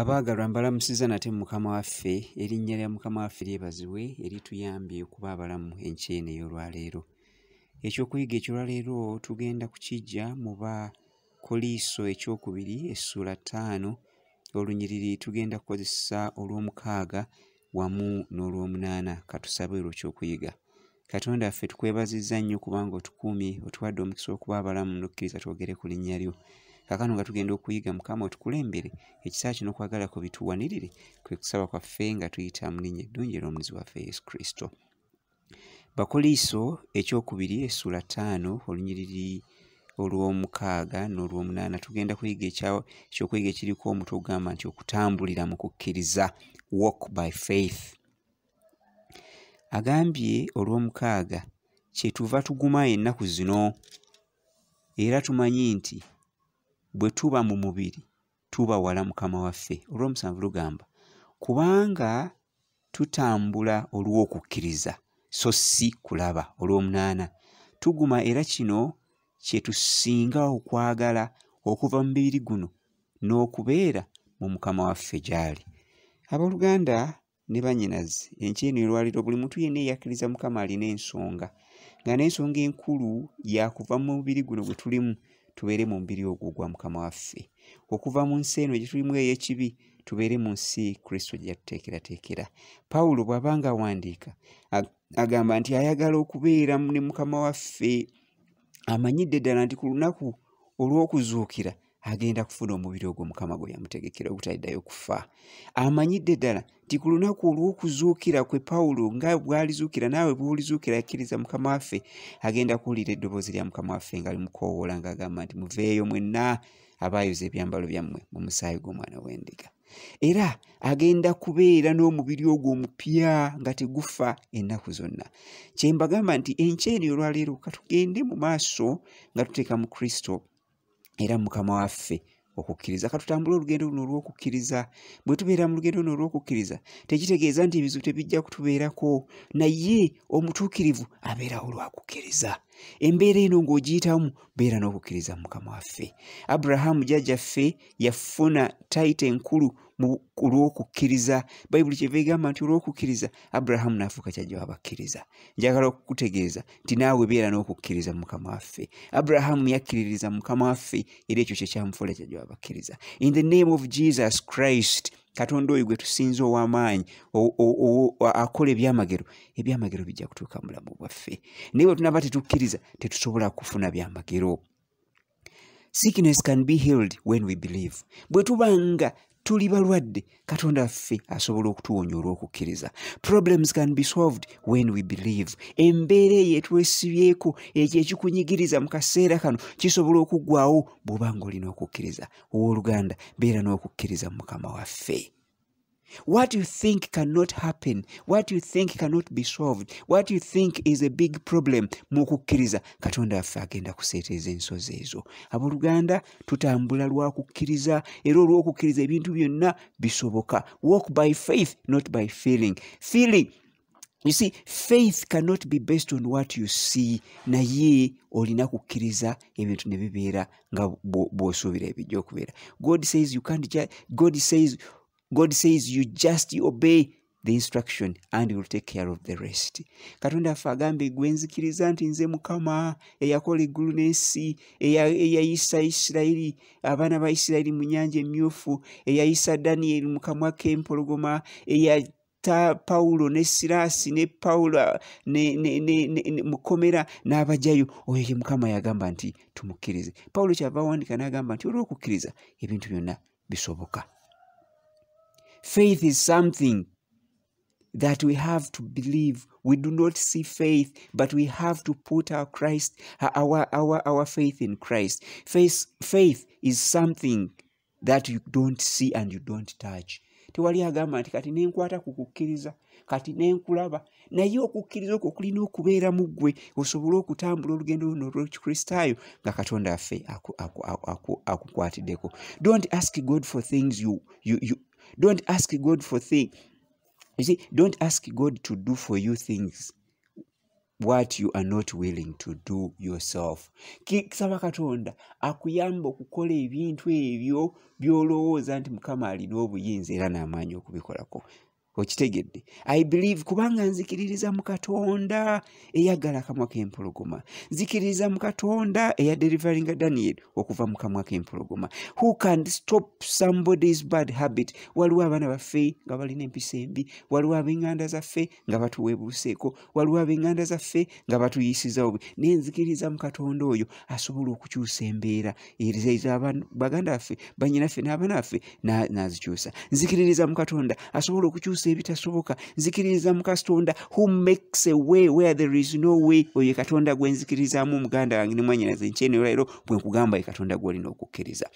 abaagalwa mbalamusiza nate mukama waffe erinnya lya mukama waffe lyebazibwe erituyambye okuba abalamu enkyeno ey'olwaleero ekyokuyiga ekyolwaleero tugenda kukijja mu bakoliiso ekyokubiri essuula ttaano olunyiriri tugenda kukozesa olw'omukaaga wamu n'olw'omunaana katusabe olwo kyokuyiga katonda waffe tukwebazizza nnyo kubanga otukuumye otuwadde omukisa okuba abalamu n'okkiriza twogere ku linnya lyo kaakano nga tugenda okuyiga mukama otukulembere ekisaa kino kwagala ku bituwanirire kwe kusaba kwaffe nga tuyita mulinnya eddungi eromunizi waffe yesu kristo bakoliiso ekyokubiri essula ttaano olunyiriri olw'omukaaga n'olwomunaana tugenda kuyiga ekyokuyiga ekiriko omutwe ogamba nti okutambulira mu kukkiriza walk by faith agambye olw'omukaaga kyetuva tuguma ennaku zino era tumanyi nti bwe tuba mu mubiri tuba wala mukama waffe olwomusanvu lugamba kubanga tutambula olw'okukkiriza so si kulaba olw'omunaana tuguma era kino kye tusinga okwagala okuva mu mubiri guno n'okubeera mu mukama waffe gy'ali abooluganda ne banyinazi enki eno erwaliro buli muntu yenna eyakkiriza mukama alina ensonga nga n'ensonga enkulu yakuva mu mubiri guno gwe tulimu tubeere mu mbiri ogwo gwa mukama waffe okuva mu nsi eno gyetulimu ey'ekibi tubeere mu nsi kristo gye yatuteekerateekera pawulo bw'aba nga awandiika agamba nti ayagala okubeera ne mukama waffe amanyidde ddala nti ku lunaku olw'okuzuukira agenda kufuna omubiri ogwo mukama gwe yamutegekera ogutaliddayo kufa amanyidde ddala nti ku lunaku olw'okuzuukira kwe pawulo nga bw'alizuukira naawe bw'olizuukira yakkiriza mukama waffe agenda kuwulira eddoboozi lya mukama waffe nga limukowoola ng'agamba nti muveeyo mwenna abaayoza ebyambalo byammwe mu musaayi gw'omwana w'endiga era agenda kubeera n'omubiri ogwo omupya nga tegufa ennaku zonna kye mbagamba nti enkyeni olwaleero katugende mu maaso nga tuteeka mu kristo era mukama waffe okukkiriza katutambula olugendo luno olwokukkiriza bwe tubeera mu lugendo luno olwokukkiriza tekitegeeza nti ebizibu tebijja kutubeerako naye omutuukirivu abeerawo lwakukkiriza embeera eno ng'ogiyitamu beera n'okukkiriza mukama waffe aburahamu jajjaffe yafuna tayita enkulu olw'okukkiriza bayibuli kyeva egamba nti olw'okukkiriza aburahamu n'afuuka kyajja wabakkiriza njagala okukutegeeza nti naawe beera n'okukkiriza mukama waffe aburahamu yakkiririza mukama waffe era ekyo kyekyamufuula kyajja wabakkiriza in the name of jesus christ katonda oyo gwe tusinza ow'amaanyi akola ebyamagero ebyamagero bijja kutuuka mulamu bwaffe naye bwe tunaba tetukkiriza tetusobola kufuna byamagero sickness can be healed when we believe bwe tubanga tuli balwadde katonda waffe asobola okutuwonya olw'okukkiriza problems can be solved when we believe embeera eyo etwesibyeko ekyo ekikunyigiriza mu kaseera kano kisobola okuggwawo bw'oba nga olina okukkiriza owooluganda beera n'okukkiriza mu mukama waffe What you think cannot happen, what you think cannot be solved, what you think is a big problem mukukkiriza Katonda affe agenda kuseeteeza ensozi ezo. Abooluganda tutambula lwakukkiriza era olw'okukkiriza ebintu byonna bisoboka. Walk by faith, not by feeling. Feeling. You see, faith cannot be based on what you see naye olina kukkiriza ebintu ne bibeera nga bw'osuubira ebijja okubeera. God says you can't God says god says you just obey the instruction and will take care of the rest katonda affe agambe gwenzikiriza nti nze mukama eyakola eggulu n'ensi eyayisa isirayiri abaana ba isirayiri mu nyanja emyufu eyayisa daniyeri mu kamwa k'empologoma eyata pawulo ne siraasi ne pawula ah, mukomera n'abajayo oyo ye mukama yagamba nti tumukkirize pawulo kyava awandika n'agamba nti olw'okukkiriza ebintu byonna bisoboka Faith is something that we have to believe. We do not see faith, but we have to put our Christ, our our our faith in Christ. Faith, faith is something that you don't see and you don't touch. tewali agamba nti kati nenkwata ku kukkiriza kati nenkulaba naye okukkiriza okwo kulina okubeera mu ggwe osobole okutambula olugendo luno olw'ekikristaayo nga katonda affe akukwatiddeko don't ask god for things you, you, you, don't ask God for things. You see, don't ask God to do for you things what you are not willing to do yourself kisaba katonda akuyamba okukola ebintu ebyo by'olowooza nti mukama alina obuyinza era n'amaanyi okubikolako okitegedde i believe kubanga nzikiririza mu katonda eyagala akamwa k'empologoma nzikiririza mu katonda eya deriveringa daniel okuva mu kamwa k'empologoma who can stop somebody's bad habit waliwo abaana baffe nga balina empisa embi waliwo ab'enganda zaffe nga batuweebuuseeko waliwo ab'enganda zaffe nga batuyisizawo naye nzikiririza mu katonda oyo asobola okukyusa embeera baganda baffe banyinaffe n'abaana baffe n'azikyusa nzikiririza mu katonda asobola okukyusa okutuusa ebitasoboka nzikiririza mu katonda who makes a way where there is no way oyo katonda gwe nzikirizaamu omuganda wange ne zincheni nkyenolwaleero bwe nkugamba ye katonda no okukkiriza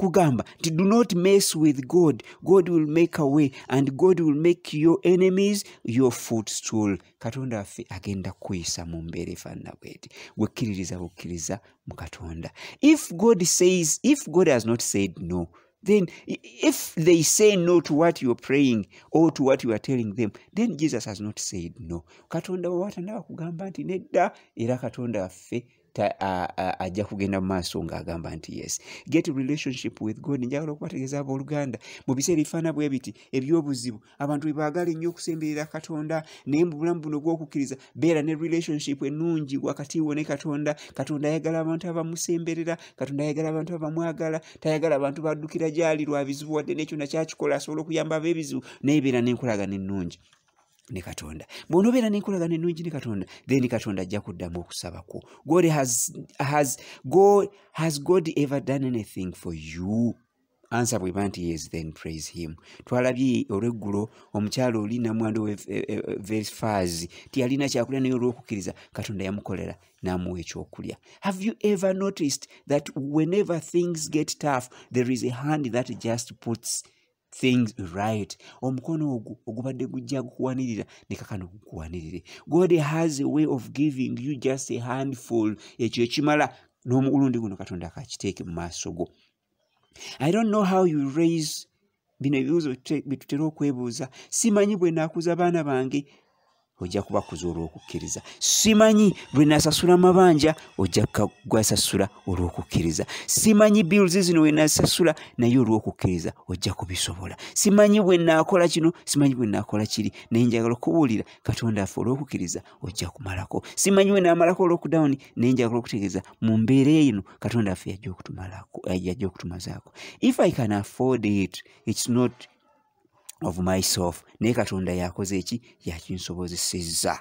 kugamba do not mess with god god will make a way and god will make your enemies your footstool katonda waffe agenda kuisa mu mbeera efaanana bweti gwekkiririza bukkiriza if god says if god has not said no then if they say no to what you're praying or to what you are telling them then jesus has not said no katonda wewaatandaka kugamba nti nedda era katonda waffe ajja kugenda mumaaso ngaagamba nti yes get relationship with god njagala okubategeeza abooluganda mu biseera ebifaana bwe biti ebyobuzibu abantu webaagala ennyo okusemberera katonda naye mu bulamu buno bwokukkiriza beera ne relationship ennungi wakati wo ne katonda katonda ayagala abantu abamusemberera katonda ayagala abantu abamwagala tayagala abantu baddukira gyali lwa bizibu wadde nekyo nakyakikola asobola okuyamba ab'ebizibu naye beera n'enkolagana ennungi ne katonda bw'onoobeera n'enkolagano ennungi ne katonda then katonda ajja kuddamu okusabako god has, has god ever done anything for you ansa bweba nti yes then praise him twalabye olweggulo omukyalo oli namwandi e, e, verifas tiyalina kyakulya naye olw'okukkiriza katonda yamukolera namuwa ekyokulya have you ever noticed that whenever things get tough there is a hand that just puts things right omukono ogwo ogubadde gujja gukuwanirira nekakano gukuwanirire god has a way of giving you just a handful ekyo ekimala n'omulundi guno katonda akakiteeke mu maaso go i don't know how you raise bino ebibuuzo bye tutera okwebuuza simanyi bwe naakuza abaana bange ojja kubakuza olw'okukkiriza simanyi lwe nasasula mabanja ojja kkagwasasula olw'okukkiriza simanyi bills zino we nasasula naye olw'okukkiriza ojja kubisobola simanyi bwe nnaakola kino simanyi bwe nnaakola kiri naye njagala okubuulira katonda affe olw'okukkiriza ojja kumalako simanyi bwe naamalako olw'okudawuni naye njagala okutegeeza mu mbeera eyino katonda affe yajja okutumazaako if i can afford it it's not of myself naye katonda yakoze eki yakinsobozesezza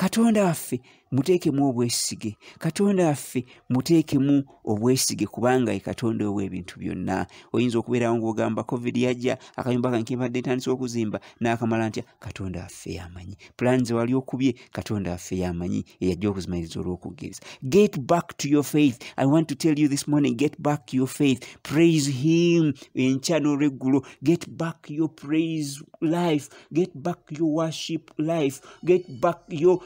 katonda waffe muteekemu obwesige katonda affe muteekemu obwesige kubanga ye katonda ow'ebintu byonna oyinza okubeerawo ngaogamba covid yajja akayumba kange kebadde ntandisa okuzimba n'akamala ntya katonda affe yamanyi pulaani ze wali okubye katonda affe yamanyi eyajja okuzimaliriza olw'okugeriza get back to your faith i want to tell you this morning get back your faith praise him enkya n'olweggulo get back your praise life get back your worship life get back your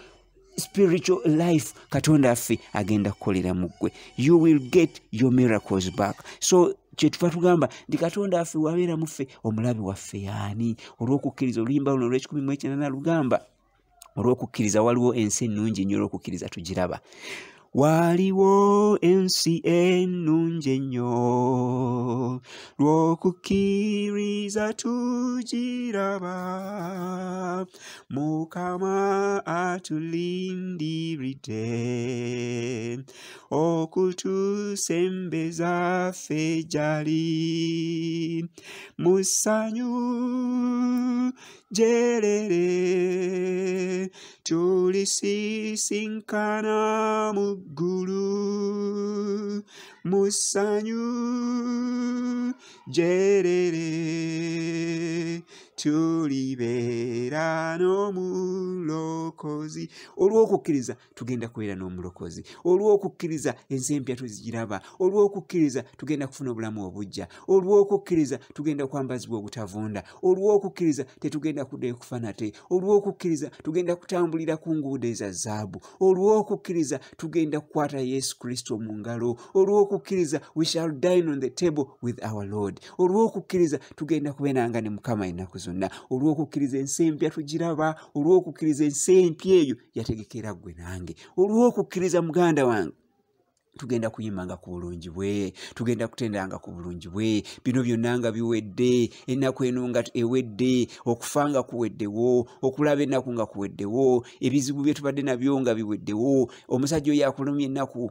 spiritual life katonda affe agenda kukolera mu ggwe you will get your miracles back so kyetuva tugamba nti katonda affe wabeera muffe omulabe waffe yaani olw'okukkiriza oluyimba luno olw'ekikumi mu ekinana lugamba olw'okukkiriza waliwo ensi ennungi nnyo olw'okukkiriza tugiraba waaliwo ensi ennungi ennyo lw'okukkiriza tugiraba mukama atulindiridde okutusembeza ffe gyali musanyu jerere tulisisinkana mu ggulu musanyu jerere tulibeera n'omulokozi olw'okukkiriza tugenda kubeera n'omulokozi olw'okukkiriza ensi empya tuzigiraba olw'okukkiriza tugenda kufuna obulamu obujja olw'okukkiriza tugenda kwambazibwa obutavunda olw'okukkiriza tetugenda kuddayo kufa nate olw'okukkiriza tugenda kutambulira ku nguudo eza zaabu olw'okukkiriza tugenda kukwata yesu kristo mu ngalo olw'okukkiriza we shall dine on the table with our lord olw'okukkiriza tugenda kubeeranga ne mukama ennaku zonna zonna olwokukkiriza ensi empya tugiraba olwokukkiriza ensi empya eyo yategekera ggwe nange olwokukkiriza muganda wange tugenda kuyimanga ku bulungi bwe tugenda kutenderanga ku bulungi bwe bino byonna nga biwedde ennaku eno nga ewedde okufa nga kuweddewo okulaba ennaku nga kuweddewo ebizibu bye tubadde nabyo nga biweddewo omusajja oyo akulumya ennaku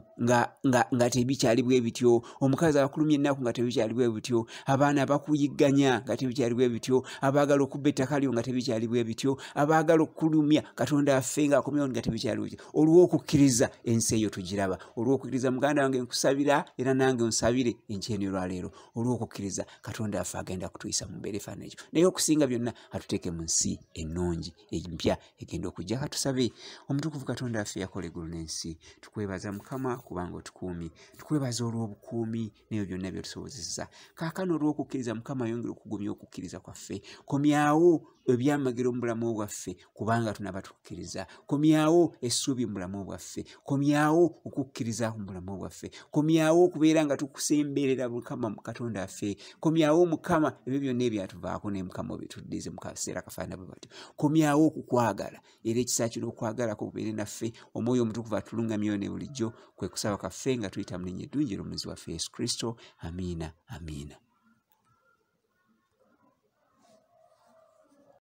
nga tebikyali bwe bityo omukazi akulumya ennaku nga tebikyali bwe bityo abaana abakuyigganya nga tebikyali bwe bityo abaagala okubba ettaka lyo nga tebikyali bwe bityo abaagala okukulumya katonda affe ngaakomyao nga tebikyali bwe bityo olw'okukkiriza ensi eyo tugiraba olw'okukkiriza mu muganda wange nkusabira era nange nsabire enkyeno olwaleero olw'okukkiriza katonda affe agenda kutuyisa mu mbeera efaanana ekyo naye okusinga byonna atuteeke mu nsi ennungi empya egenda okujja katusabe omutukuvu katonda affe yakola eggulu n'ensi tukwebaza mukama kubanga otukuumi tukwebaza olw'obukuumi nebyo byonna byotusobozesa kaakano olw'okukkiriza mukama yongera okugumya okukkiriza kwaffe komyawo ebyamagero mu bulamu bwaffe kubanga tunaba tukkiriza komyawo essuubi mu bulamu bwaffe komyawo okukkiriza mu bulamu mulamwa bwaffe komyawo okubeera nga tukusemberera mukama katonda affe komyawo mukama ebyo byonna ebyatuvaako naye mukama obituddize mukaseera kafaana bwebatyo komyawo okukwagala era ekisa kino okwagalako bubeere naffe omwoyo omutukuvu atulungamyeyo ne bulijjo kwe kusaba kaffe nga tuyita mulinnya eddungi eromulezi waffe yesu kristo amiina amiina